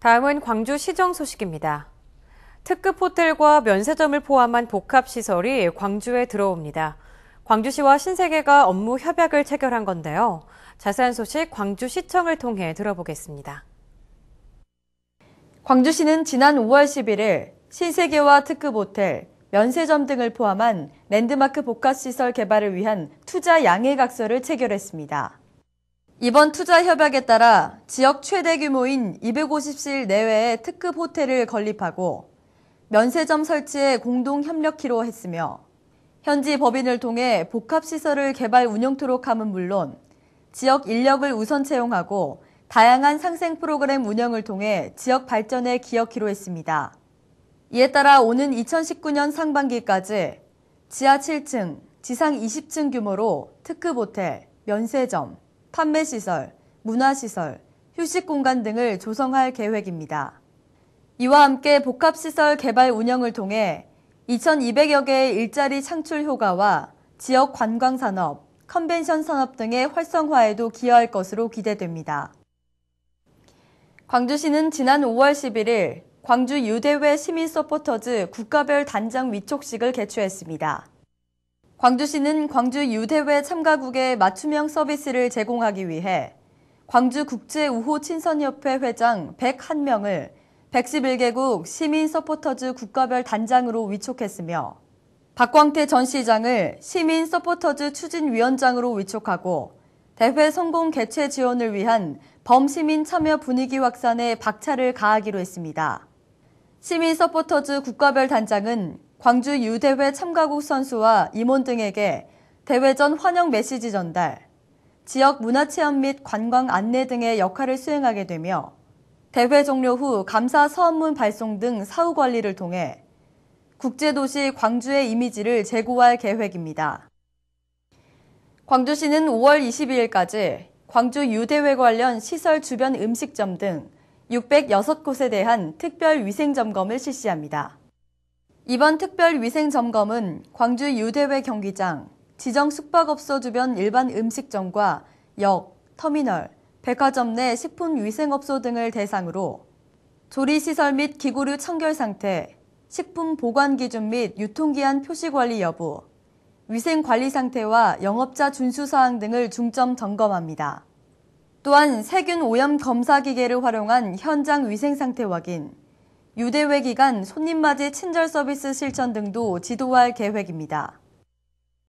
다음은 광주 시정 소식입니다. 특급 호텔과 면세점을 포함한 복합시설이 광주에 들어옵니다. 광주시와 신세계가 업무 협약을 체결한 건데요. 자세한 소식 광주시청을 통해 들어보겠습니다. 광주시는 지난 5월 11일 신세계와 특급 호텔, 면세점 등을 포함한 랜드마크 복합시설 개발을 위한 투자 양해각서를 체결했습니다. 이번 투자 협약에 따라 지역 최대 규모인 250실 내외의 특급 호텔을 건립하고 면세점 설치에 공동 협력키로 했으며 현지 법인을 통해 복합시설을 개발 운영토록 함은 물론 지역 인력을 우선 채용하고 다양한 상생 프로그램 운영을 통해 지역 발전에 기여키로 했습니다. 이에 따라 오는 2019년 상반기까지 지하 7층, 지상 20층 규모로 특급 호텔, 면세점, 판매시설, 문화시설, 휴식공간 등을 조성할 계획입니다. 이와 함께 복합시설 개발 운영을 통해 2,200여 개의 일자리 창출 효과와 지역 관광산업, 컨벤션 산업 등의 활성화에도 기여할 것으로 기대됩니다. 광주시는 지난 5월 11일 광주 유대회 시민 서포터즈 국가별 단장 위촉식을 개최했습니다. 광주시는 광주 유대회 참가국에 맞춤형 서비스를 제공하기 위해 광주국제우호 친선협회 회장 101명을 111개국 시민 서포터즈 국가별 단장으로 위촉했으며 박광태 전 시장을 시민 서포터즈 추진위원장으로 위촉하고 대회 성공 개최 지원을 위한 범시민 참여 분위기 확산에 박차를 가하기로 했습니다. 시민 서포터즈 국가별 단장은 광주 유대회 참가국 선수와 임원 등에게 대회 전 환영 메시지 전달, 지역 문화체험 및 관광 안내 등의 역할을 수행하게 되며 대회 종료 후 감사 서한문 발송 등 사후 관리를 통해 국제도시 광주의 이미지를 제고할 계획입니다. 광주시는 5월 22일까지 광주 유대회 관련 시설 주변 음식점 등 606곳에 대한 특별 위생 점검을 실시합니다. 이번 특별 위생 점검은 광주 유대회 경기장, 지정 숙박업소 주변 일반 음식점과 역, 터미널, 백화점 내 식품 위생업소 등을 대상으로 조리시설 및 기구류 청결 상태, 식품 보관 기준 및 유통기한 표시 관리 여부, 위생 관리 상태와 영업자 준수 사항 등을 중점 점검합니다. 또한 세균 오염 검사 기계를 활용한 현장 위생 상태 확인, 유대회 기간 손님 맞이 친절 서비스 실천 등도 지도할 계획입니다.